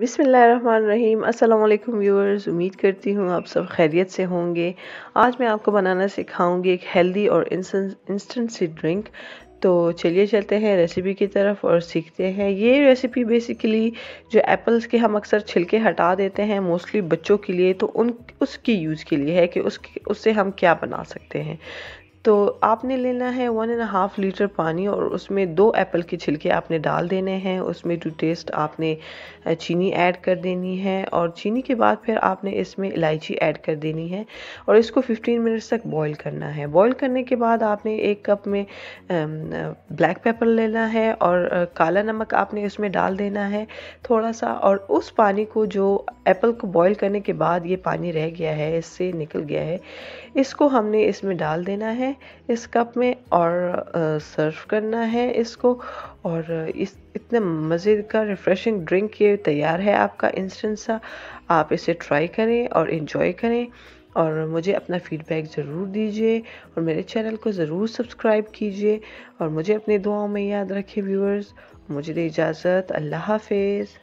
बिसमीम् अल्लाम व्यूअर्स उम्मीद करती हूँ आप सब खैरियत से होंगे आज मैं आपको बनाना सिखाऊंगी एक हेल्दी और इंस्टेंट सी ड्रिंक तो चलिए चलते हैं रेसिपी की तरफ और सीखते हैं ये रेसिपी बेसिकली जो एप्पल्स के हम अक्सर छिलके हटा देते हैं मोस्टली बच्चों के लिए तो उन उसकी यूज़ के लिए है कि उसके उससे हम क्या बना सकते हैं तो आपने लेना है वन एंड हाफ़ लीटर पानी और उसमें दो एप्पल के छिलके आपने डाल देने हैं उसमें टू टेस्ट आपने चीनी ऐड कर देनी है और चीनी के बाद फिर आपने इसमें इलायची ऐड कर देनी है और इसको 15 मिनट्स तक बॉईल करना है बॉईल करने के बाद आपने एक कप में ब्लैक पेपर लेना है और काला नमक आपने इसमें डाल देना है थोड़ा सा और उस पानी को जो एप्पल को बॉईल करने के बाद ये पानी रह गया है इससे निकल गया है इसको हमने इसमें डाल देना है इस कप में और सर्व करना है इसको और इस इतने मज़े का रिफ़्रेशिंग ड्रिंक ये तैयार है आपका इंस्टेंट सा आप इसे ट्राई करें और इन्जॉय करें और मुझे अपना फ़ीडबैक ज़रूर दीजिए और मेरे चैनल को ज़रूर सब्सक्राइब कीजिए और मुझे अपनी दुआओं में याद रखें व्यूअर्स मुझे दे इजाज़त अल्लाह हाफिज़